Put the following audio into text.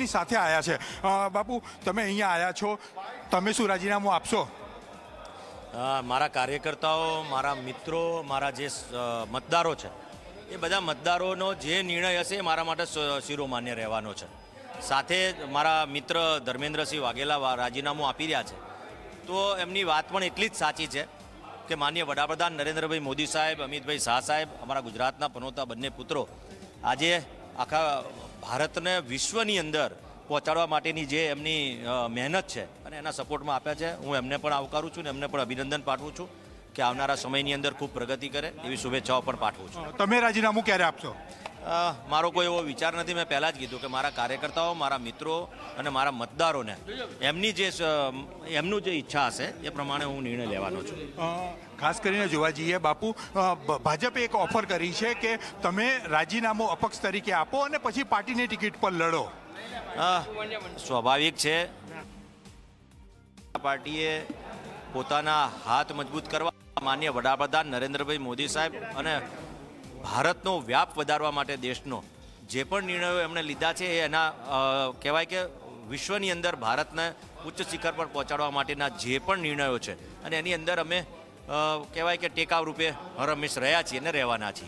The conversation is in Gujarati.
ની સાથે આવ્યા છે બાપુ તમે અહીંયા આવ્યા છો તમે શું રાજીનામું આપશો મારા કાર્યકર્તાઓ મારા મિત્રો મારા જે મતદારો છે એ બધા મતદારોનો જે નિર્ણય હશે એ મારા માટે શિરોમાન્ય રહેવાનો છે સાથે મારા મિત્ર ધર્મેન્દ્રસિંહ વાઘેલા રાજીનામું આપી રહ્યા છે તો એમની વાત પણ એટલી જ સાચી છે કે માન્ય વડાપ્રધાન નરેન્દ્રભાઈ મોદી સાહેબ અમિતભાઈ શાહ સાહેબ અમારા ગુજરાતના પનોતા બંને પુત્રો આજે આખા ભારતને વિશ્વની અંદર પહોંચાડવા માટેની જે એમની મહેનત છે અને એના સપોર્ટમાં આપ્યા છે હું એમને પણ આવકારું છું ને એમને પણ અભિનંદન પાઠવું છું કે આવનારા સમયની અંદર ખૂબ પ્રગતિ કરે એવી શુભેચ્છાઓ પણ પાઠવું છું તમે રાજીનામું ક્યારે આપશો મારો કોઈ એવો વિચાર નથી મેં પહેલાં જ કીધું કે મારા કાર્યકર્તાઓ મારા મિત્રો અને મારા મતદારોને એમની જે એમનું જે ઈચ્છા હશે એ પ્રમાણે હું નિર્ણય લેવાનો છું ખાસ કરીને જોવા જઈએ બાપુ ભાજપે એક ઓફર કરી છે કે તમે રાજીનામું અપક્ષ તરીકે આપો અને પછી પાર્ટીની ટિકિટ પર લડો સ્વાભાવિક છે પાર્ટીએ પોતાના હાથ મજબૂત કરવા માન્ય વડાપ્રધાન નરેન્દ્રભાઈ મોદી સાહેબ અને ભારતનો વ્યાપ વધારવા માટે દેશનો જે પણ નિર્ણયો એમણે લીધા છે એના કહેવાય કે વિશ્વની અંદર ભારતને ઉચ્ચ શિખર પર પહોંચાડવા માટેના જે પણ નિર્ણયો છે અને એની અંદર અમે કહેવાય કે ટેકાવ રૂપે હરમેશ રહ્યા છીએ અને રહેવાના છીએ